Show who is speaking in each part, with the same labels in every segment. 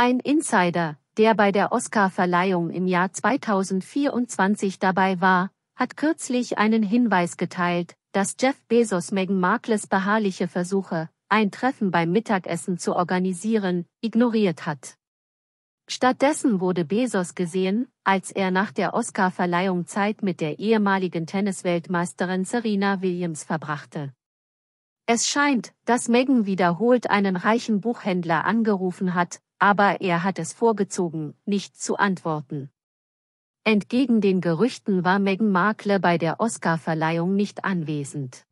Speaker 1: Ein Insider, der bei der Oscarverleihung im Jahr 2024 dabei war, hat kürzlich einen Hinweis geteilt, dass Jeff Bezos Meghan Markles beharrliche Versuche, ein Treffen beim Mittagessen zu organisieren, ignoriert hat. Stattdessen wurde Bezos gesehen, als er nach der Oscarverleihung Zeit mit der ehemaligen Tennisweltmeisterin Serena Williams verbrachte. Es scheint, dass Megan wiederholt einen reichen Buchhändler angerufen hat, aber er hat es vorgezogen, nicht zu antworten. Entgegen den Gerüchten war Meghan Markle bei der Oscarverleihung nicht anwesend.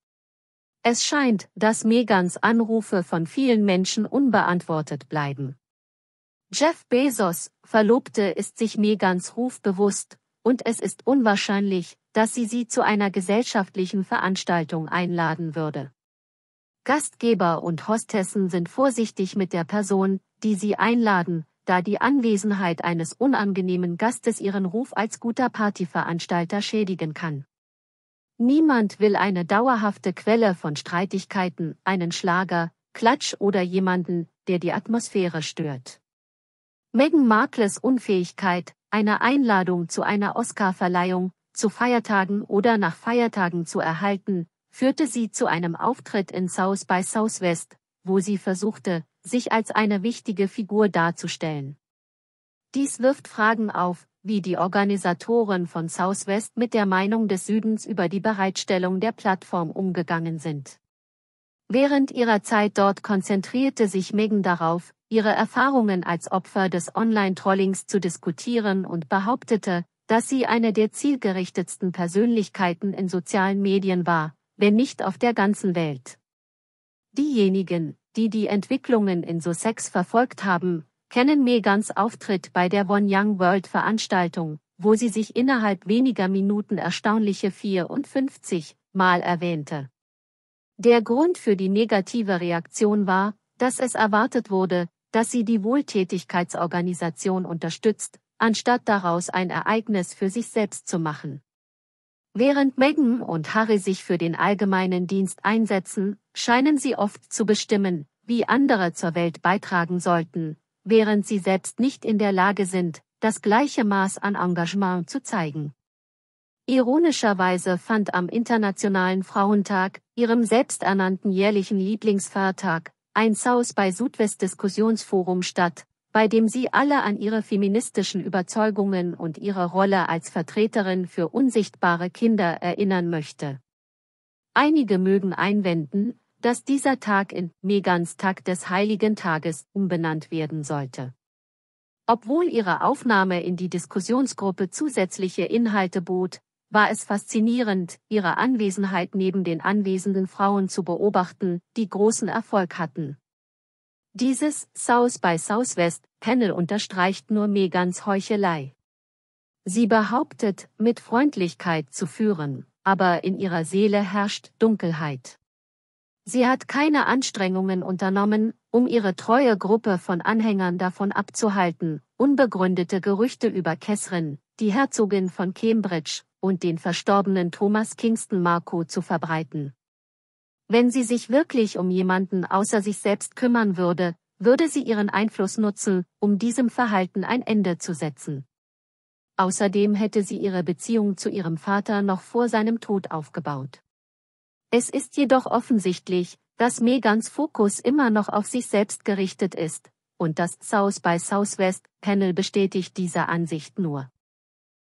Speaker 1: Es scheint, dass Megans Anrufe von vielen Menschen unbeantwortet bleiben. Jeff Bezos, Verlobte, ist sich Megans Ruf bewusst, und es ist unwahrscheinlich, dass sie sie zu einer gesellschaftlichen Veranstaltung einladen würde. Gastgeber und Hostessen sind vorsichtig mit der Person, die sie einladen, da die Anwesenheit eines unangenehmen Gastes ihren Ruf als guter Partyveranstalter schädigen kann. Niemand will eine dauerhafte Quelle von Streitigkeiten, einen Schlager, Klatsch oder jemanden, der die Atmosphäre stört. Meghan Markles Unfähigkeit, eine Einladung zu einer Oscarverleihung, zu Feiertagen oder nach Feiertagen zu erhalten, führte sie zu einem Auftritt in South by Southwest, wo sie versuchte, sich als eine wichtige Figur darzustellen. Dies wirft Fragen auf, wie die Organisatoren von Southwest mit der Meinung des Südens über die Bereitstellung der Plattform umgegangen sind. Während ihrer Zeit dort konzentrierte sich Megan darauf, ihre Erfahrungen als Opfer des Online-Trollings zu diskutieren und behauptete, dass sie eine der zielgerichtetsten Persönlichkeiten in sozialen Medien war, wenn nicht auf der ganzen Welt. Diejenigen, die die Entwicklungen in Sussex verfolgt haben, kennen Megans Auftritt bei der One Young World Veranstaltung, wo sie sich innerhalb weniger Minuten erstaunliche 54 Mal erwähnte. Der Grund für die negative Reaktion war, dass es erwartet wurde, dass sie die Wohltätigkeitsorganisation unterstützt, anstatt daraus ein Ereignis für sich selbst zu machen. Während Meghan und Harry sich für den allgemeinen Dienst einsetzen, scheinen sie oft zu bestimmen, wie andere zur Welt beitragen sollten, während sie selbst nicht in der Lage sind, das gleiche Maß an Engagement zu zeigen. Ironischerweise fand am Internationalen Frauentag, ihrem selbsternannten jährlichen Lieblingsfeiertag, ein Saus bei Südwest Diskussionsforum statt, bei dem sie alle an ihre feministischen Überzeugungen und ihre Rolle als Vertreterin für unsichtbare Kinder erinnern möchte. Einige mögen einwenden, dass dieser Tag in Megans Tag des Heiligen Tages umbenannt werden sollte. Obwohl ihre Aufnahme in die Diskussionsgruppe zusätzliche Inhalte bot, war es faszinierend, ihre Anwesenheit neben den anwesenden Frauen zu beobachten, die großen Erfolg hatten. Dieses South by Southwest Panel unterstreicht nur Megans Heuchelei. Sie behauptet, mit Freundlichkeit zu führen, aber in ihrer Seele herrscht Dunkelheit. Sie hat keine Anstrengungen unternommen, um ihre treue Gruppe von Anhängern davon abzuhalten, unbegründete Gerüchte über Catherine, die Herzogin von Cambridge, und den verstorbenen Thomas Kingston Marco zu verbreiten. Wenn sie sich wirklich um jemanden außer sich selbst kümmern würde, würde sie ihren Einfluss nutzen, um diesem Verhalten ein Ende zu setzen. Außerdem hätte sie ihre Beziehung zu ihrem Vater noch vor seinem Tod aufgebaut. Es ist jedoch offensichtlich, dass Megans Fokus immer noch auf sich selbst gerichtet ist, und das South by Southwest Panel bestätigt diese Ansicht nur.